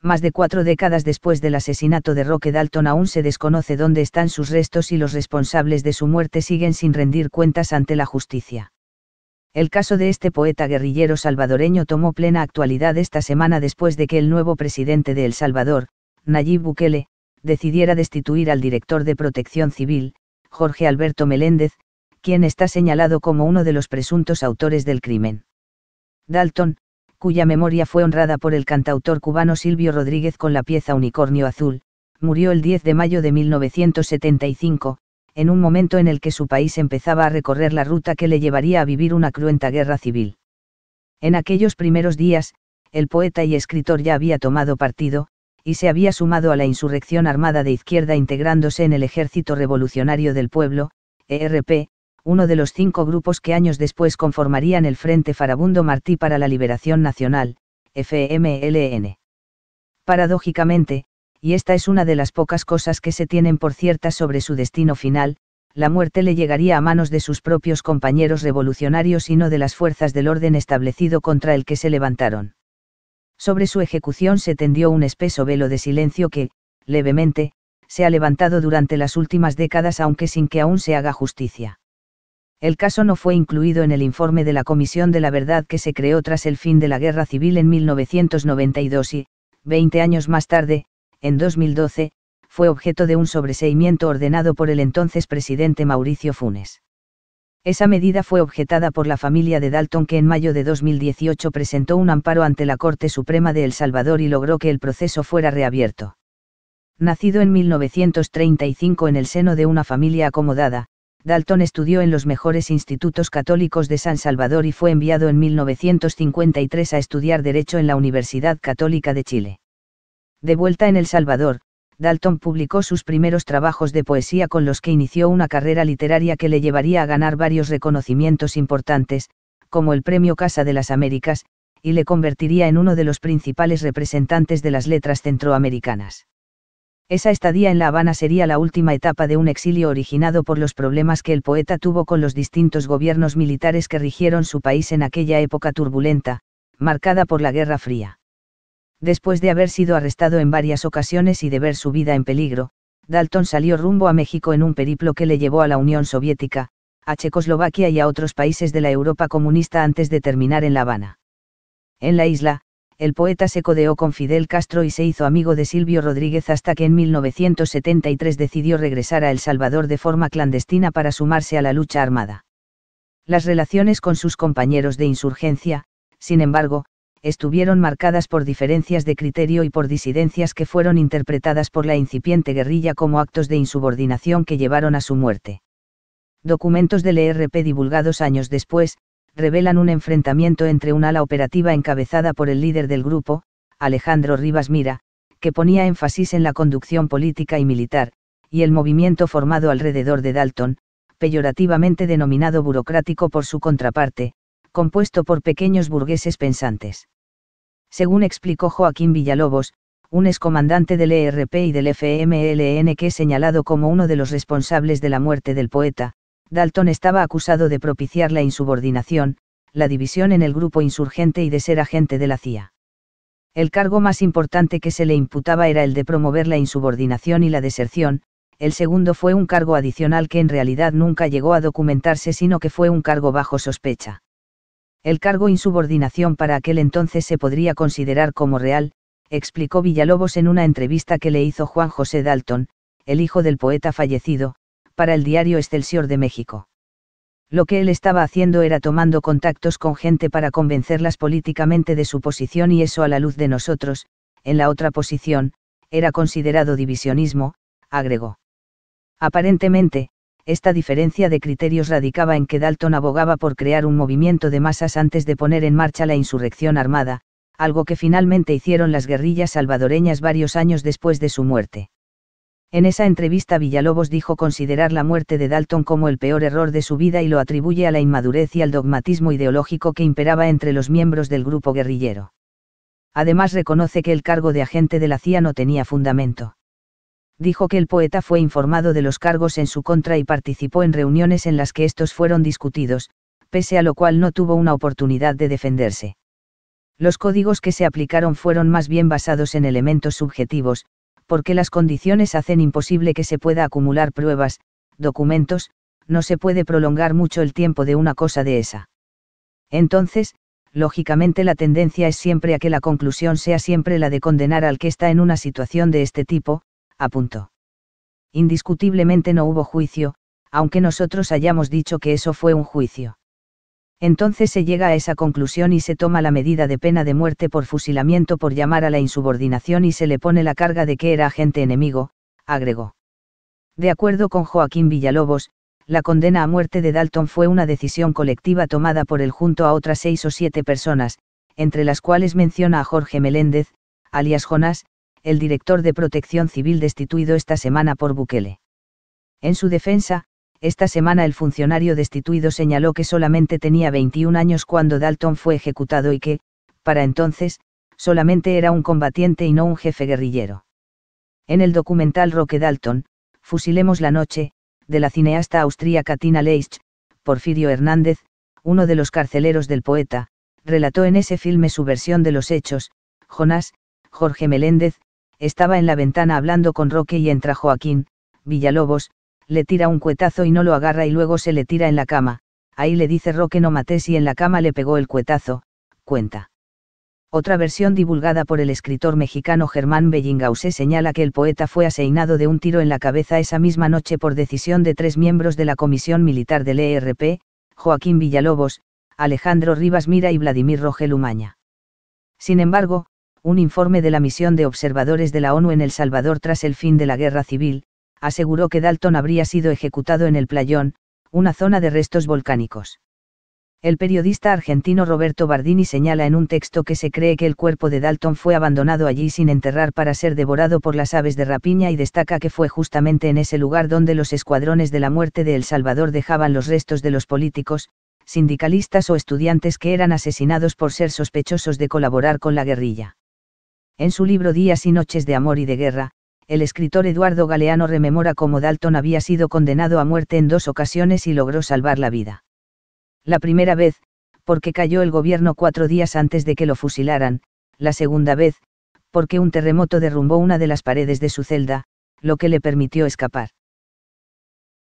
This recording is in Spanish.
más de cuatro décadas después del asesinato de Roque Dalton aún se desconoce dónde están sus restos y los responsables de su muerte siguen sin rendir cuentas ante la justicia. El caso de este poeta guerrillero salvadoreño tomó plena actualidad esta semana después de que el nuevo presidente de El Salvador, Nayib Bukele, decidiera destituir al director de Protección Civil, Jorge Alberto Meléndez, quien está señalado como uno de los presuntos autores del crimen. Dalton, cuya memoria fue honrada por el cantautor cubano Silvio Rodríguez con la pieza Unicornio Azul, murió el 10 de mayo de 1975, en un momento en el que su país empezaba a recorrer la ruta que le llevaría a vivir una cruenta guerra civil. En aquellos primeros días, el poeta y escritor ya había tomado partido, y se había sumado a la insurrección armada de izquierda integrándose en el Ejército Revolucionario del Pueblo, ERP, uno de los cinco grupos que años después conformarían el Frente Farabundo Martí para la Liberación Nacional, FMLN. Paradójicamente, y esta es una de las pocas cosas que se tienen por ciertas sobre su destino final, la muerte le llegaría a manos de sus propios compañeros revolucionarios y no de las fuerzas del orden establecido contra el que se levantaron. Sobre su ejecución se tendió un espeso velo de silencio que, levemente, se ha levantado durante las últimas décadas aunque sin que aún se haga justicia. El caso no fue incluido en el informe de la Comisión de la Verdad que se creó tras el fin de la Guerra Civil en 1992 y, 20 años más tarde, en 2012, fue objeto de un sobreseimiento ordenado por el entonces presidente Mauricio Funes. Esa medida fue objetada por la familia de Dalton que en mayo de 2018 presentó un amparo ante la Corte Suprema de El Salvador y logró que el proceso fuera reabierto. Nacido en 1935 en el seno de una familia acomodada, Dalton estudió en los mejores institutos católicos de San Salvador y fue enviado en 1953 a estudiar Derecho en la Universidad Católica de Chile. De vuelta en El Salvador, Dalton publicó sus primeros trabajos de poesía con los que inició una carrera literaria que le llevaría a ganar varios reconocimientos importantes, como el Premio Casa de las Américas, y le convertiría en uno de los principales representantes de las letras centroamericanas. Esa estadía en La Habana sería la última etapa de un exilio originado por los problemas que el poeta tuvo con los distintos gobiernos militares que rigieron su país en aquella época turbulenta, marcada por la Guerra Fría. Después de haber sido arrestado en varias ocasiones y de ver su vida en peligro, Dalton salió rumbo a México en un periplo que le llevó a la Unión Soviética, a Checoslovaquia y a otros países de la Europa comunista antes de terminar en La Habana. En la isla, el poeta se codeó con Fidel Castro y se hizo amigo de Silvio Rodríguez hasta que en 1973 decidió regresar a El Salvador de forma clandestina para sumarse a la lucha armada. Las relaciones con sus compañeros de insurgencia, sin embargo, estuvieron marcadas por diferencias de criterio y por disidencias que fueron interpretadas por la incipiente guerrilla como actos de insubordinación que llevaron a su muerte. Documentos del ERP divulgados años después, revelan un enfrentamiento entre un ala operativa encabezada por el líder del grupo, Alejandro Rivas Mira, que ponía énfasis en la conducción política y militar, y el movimiento formado alrededor de Dalton, peyorativamente denominado burocrático por su contraparte, compuesto por pequeños burgueses pensantes. Según explicó Joaquín Villalobos, un excomandante del ERP y del FMLN que es señalado como uno de los responsables de la muerte del poeta, Dalton estaba acusado de propiciar la insubordinación, la división en el grupo insurgente y de ser agente de la CIA. El cargo más importante que se le imputaba era el de promover la insubordinación y la deserción, el segundo fue un cargo adicional que en realidad nunca llegó a documentarse sino que fue un cargo bajo sospecha. El cargo insubordinación para aquel entonces se podría considerar como real, explicó Villalobos en una entrevista que le hizo Juan José Dalton, el hijo del poeta fallecido, para el diario Excelsior de México. Lo que él estaba haciendo era tomando contactos con gente para convencerlas políticamente de su posición y eso a la luz de nosotros, en la otra posición, era considerado divisionismo, agregó. Aparentemente, esta diferencia de criterios radicaba en que Dalton abogaba por crear un movimiento de masas antes de poner en marcha la insurrección armada, algo que finalmente hicieron las guerrillas salvadoreñas varios años después de su muerte. En esa entrevista Villalobos dijo considerar la muerte de Dalton como el peor error de su vida y lo atribuye a la inmadurez y al dogmatismo ideológico que imperaba entre los miembros del grupo guerrillero. Además reconoce que el cargo de agente de la CIA no tenía fundamento. Dijo que el poeta fue informado de los cargos en su contra y participó en reuniones en las que estos fueron discutidos, pese a lo cual no tuvo una oportunidad de defenderse. Los códigos que se aplicaron fueron más bien basados en elementos subjetivos, porque las condiciones hacen imposible que se pueda acumular pruebas, documentos, no se puede prolongar mucho el tiempo de una cosa de esa. Entonces, lógicamente la tendencia es siempre a que la conclusión sea siempre la de condenar al que está en una situación de este tipo, apuntó. Indiscutiblemente no hubo juicio, aunque nosotros hayamos dicho que eso fue un juicio entonces se llega a esa conclusión y se toma la medida de pena de muerte por fusilamiento por llamar a la insubordinación y se le pone la carga de que era agente enemigo, agregó. De acuerdo con Joaquín Villalobos, la condena a muerte de Dalton fue una decisión colectiva tomada por él junto a otras seis o siete personas, entre las cuales menciona a Jorge Meléndez, alias Jonás, el director de protección civil destituido esta semana por Bukele. En su defensa, esta semana el funcionario destituido señaló que solamente tenía 21 años cuando Dalton fue ejecutado y que, para entonces, solamente era un combatiente y no un jefe guerrillero. En el documental Roque Dalton, Fusilemos la Noche, de la cineasta austríaca Tina Leisch, Porfirio Hernández, uno de los carceleros del poeta, relató en ese filme su versión de los hechos, Jonás, Jorge Meléndez, estaba en la ventana hablando con Roque y entra Joaquín, Villalobos, le tira un cuetazo y no lo agarra y luego se le tira en la cama, ahí le dice Roque no mates y en la cama le pegó el cuetazo, cuenta. Otra versión divulgada por el escritor mexicano Germán Bellingausé señala que el poeta fue aseinado de un tiro en la cabeza esa misma noche por decisión de tres miembros de la Comisión Militar del ERP, Joaquín Villalobos, Alejandro Rivas Mira y Vladimir Rogel Sin embargo, un informe de la misión de observadores de la ONU en El Salvador tras el fin de la guerra civil, aseguró que Dalton habría sido ejecutado en el playón, una zona de restos volcánicos. El periodista argentino Roberto Bardini señala en un texto que se cree que el cuerpo de Dalton fue abandonado allí sin enterrar para ser devorado por las aves de rapiña y destaca que fue justamente en ese lugar donde los escuadrones de la muerte de El Salvador dejaban los restos de los políticos, sindicalistas o estudiantes que eran asesinados por ser sospechosos de colaborar con la guerrilla. En su libro Días y Noches de Amor y de Guerra, el escritor Eduardo Galeano rememora cómo Dalton había sido condenado a muerte en dos ocasiones y logró salvar la vida. La primera vez, porque cayó el gobierno cuatro días antes de que lo fusilaran, la segunda vez, porque un terremoto derrumbó una de las paredes de su celda, lo que le permitió escapar.